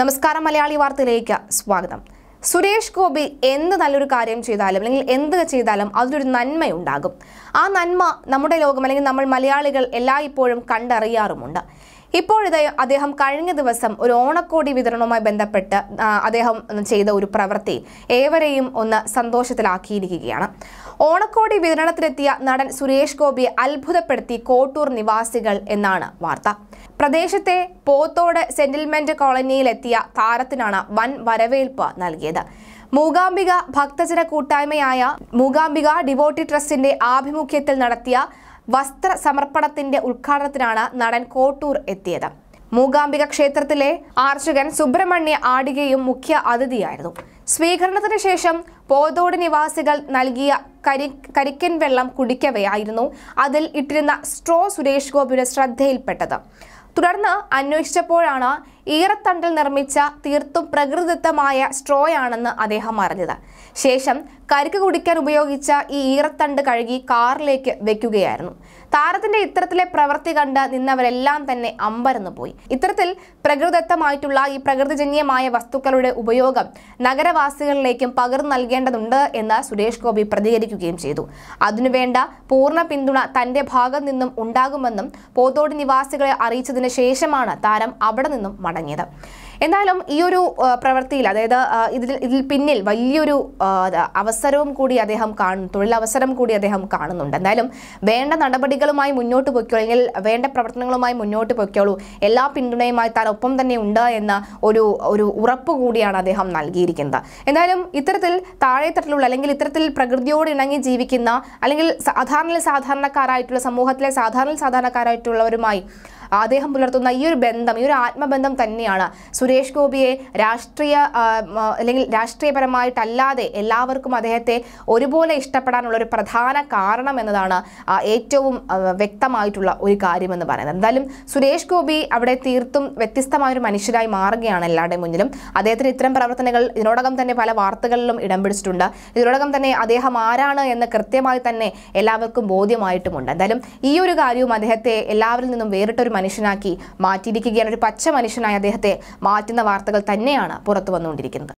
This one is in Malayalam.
നമസ്കാരം മലയാളി വാർത്തയിലേക്ക് സ്വാഗതം സുരേഷ് ഗോപി എന്ത് നല്ലൊരു കാര്യം ചെയ്താലും അല്ലെങ്കിൽ എന്ത് ചെയ്താലും അതിലൊരു നന്മയുണ്ടാകും ആ നന്മ നമ്മുടെ ലോകം അല്ലെങ്കിൽ നമ്മൾ മലയാളികൾ എല്ലായ്പ്പോഴും കണ്ടറിയാറുമുണ്ട് ഇപ്പോഴിത് അദ്ദേഹം കഴിഞ്ഞ ദിവസം ഒരു ഓണക്കോടി വിതരണവുമായി ബന്ധപ്പെട്ട് അദ്ദേഹം ചെയ്ത ഒരു പ്രവൃത്തി ഏവരെയും ഒന്ന് സന്തോഷത്തിലാക്കിയിരിക്കുകയാണ് ഓണക്കോടി വിതരണത്തിലെത്തിയ നടൻ സുരേഷ് ഗോപിയെ അത്ഭുതപ്പെടുത്തി കോട്ടൂർ നിവാസികൾ എന്നാണ് വാർത്ത പ്രദേശത്തെ പോത്തോട് സെറ്റിൽമെന്റ് കോളനിയിലെത്തിയ താരത്തിനാണ് വൻ വരവേൽപ്പ് നൽകിയത് മൂകാംബിക ഭക്തജന കൂട്ടായ്മയായ മൂകാംബിക ഡിവോട്ടി ട്രസ്റ്റിന്റെ ആഭിമുഖ്യത്തിൽ നടത്തിയ വസ്ത്ര സമർപ്പണത്തിന്റെ ഉദ്ഘാടനത്തിനാണ് നടൻ കോട്ടൂർ എത്തിയത് മൂകാംബിക ക്ഷേത്രത്തിലെ ആർച്ചകൻ സുബ്രഹ്മണ്യ ആടികയും മുഖ്യ അതിഥിയായിരുന്നു സ്വീകരണത്തിന് ശേഷം പോതോട് നിവാസികൾ നൽകിയ കരി കരിക്കൻ വെള്ളം കുടിക്കവെയായിരുന്നു അതിൽ ഇട്ടിരുന്ന സ്ട്രോ സുരേഷ് ഗോപിയുടെ ശ്രദ്ധയിൽപ്പെട്ടത് തുടർന്ന് അന്വേഷിച്ചപ്പോഴാണ് ഈറത്തണ്ടിൽ നിർമ്മിച്ച തീർത്തും പ്രകൃതിദത്തമായ സ്ട്രോ ആണെന്ന് അദ്ദേഹം അറിഞ്ഞത് ശേഷം കരിക്ക് കുടിക്കാൻ ഉപയോഗിച്ച ഈ ഈറത്തണ്ട് കഴുകി കാറിലേക്ക് വെക്കുകയായിരുന്നു താരത്തിന്റെ ഇത്തരത്തിലെ പ്രവൃത്തി കണ്ട് നിന്നവരെല്ലാം തന്നെ അമ്പരന്നു പോയി ഇത്തരത്തിൽ പ്രകൃതദത്തമായിട്ടുള്ള ഈ പ്രകൃതിജന്യമായ വസ്തുക്കളുടെ ഉപയോഗം നഗരവാസികളിലേക്കും പകർന്നു നൽകേണ്ടതുണ്ട് എന്ന് സുരേഷ് ഗോപി പ്രതികരിക്കുകയും ചെയ്തു അതിനുവേണ്ട പൂർണ്ണ പിന്തുണ തന്റെ ഭാഗം നിന്നും ഉണ്ടാകുമെന്നും പോത്തോട് നിവാസികളെ അറിയിച്ചതിന് ശേഷമാണ് താരം അവിടെ നിന്നും മടങ്ങിയത് എന്തായാലും ഈ ഒരു പ്രവൃത്തിയിൽ അതായത് ഇതിൽ ഇതിൽ പിന്നിൽ വലിയൊരു അവസരവും കൂടി അദ്ദേഹം കാണും തൊഴിലവസരം കൂടി അദ്ദേഹം കാണുന്നുണ്ട് എന്തായാലും വേണ്ട നടപടികളുമായി മുന്നോട്ട് പോയിക്കോളൂ അല്ലെങ്കിൽ വേണ്ട പ്രവർത്തനങ്ങളുമായി മുന്നോട്ട് പോയിക്കോളൂ എല്ലാ പിന്തുണയുമായി താൻ ഒപ്പം തന്നെ ഉണ്ട് എന്ന ഒരു ഒരു ഉറപ്പ് കൂടിയാണ് അദ്ദേഹം നൽകിയിരിക്കുന്നത് എന്തായാലും ഇത്തരത്തിൽ താഴെത്തട്ടിലുള്ള അല്ലെങ്കിൽ ഇത്തരത്തിൽ പ്രകൃതിയോട് ഇണങ്ങി ജീവിക്കുന്ന അല്ലെങ്കിൽ സാധാരണ സാധാരണക്കാരായിട്ടുള്ള സമൂഹത്തിലെ സാധാരണ സാധാരണക്കാരായിട്ടുള്ളവരുമായി അദ്ദേഹം പുലർത്തുന്ന ഈ ഒരു ബന്ധം ഈ ഒരു ആത്മബന്ധം തന്നെയാണ് സുരേഷ് ഗോപിയെ രാഷ്ട്രീയ അല്ലെങ്കിൽ രാഷ്ട്രീയപരമായിട്ടല്ലാതെ എല്ലാവർക്കും അദ്ദേഹത്തെ ഒരുപോലെ ഇഷ്ടപ്പെടാനുള്ള ഒരു പ്രധാന കാരണം എന്നതാണ് ഏറ്റവും വ്യക്തമായിട്ടുള്ള ഒരു കാര്യമെന്ന് പറയുന്നത് എന്തായാലും സുരേഷ് ഗോപി അവിടെ തീർത്തും വ്യത്യസ്തമായ ഒരു മനുഷ്യരായി മാറുകയാണ് എല്ലാവരുടെയും മുന്നിലും അദ്ദേഹത്തിന് ഇത്തരം പ്രവർത്തനങ്ങൾ ഇതിനോടകം തന്നെ പല വാർത്തകളിലും ഇടം പിടിച്ചിട്ടുണ്ട് ഇതിനോടകം തന്നെ അദ്ദേഹം ആരാണ് എന്ന് കൃത്യമായി തന്നെ എല്ലാവർക്കും ബോധ്യമായിട്ടുമുണ്ട് എന്തായാലും ഈ ഒരു കാര്യവും അദ്ദേഹത്തെ എല്ലാവരിൽ നിന്നും വേറിട്ടൊരു മനുഷ്യനാക്കി മാറ്റിയിരിക്കുകയാണ് ഒരു പച്ച മനുഷ്യനായ അദ്ദേഹത്തെ മാറ്റുന്ന വാർത്തകൾ തന്നെയാണ് പുറത്തു വന്നുകൊണ്ടിരിക്കുന്നത്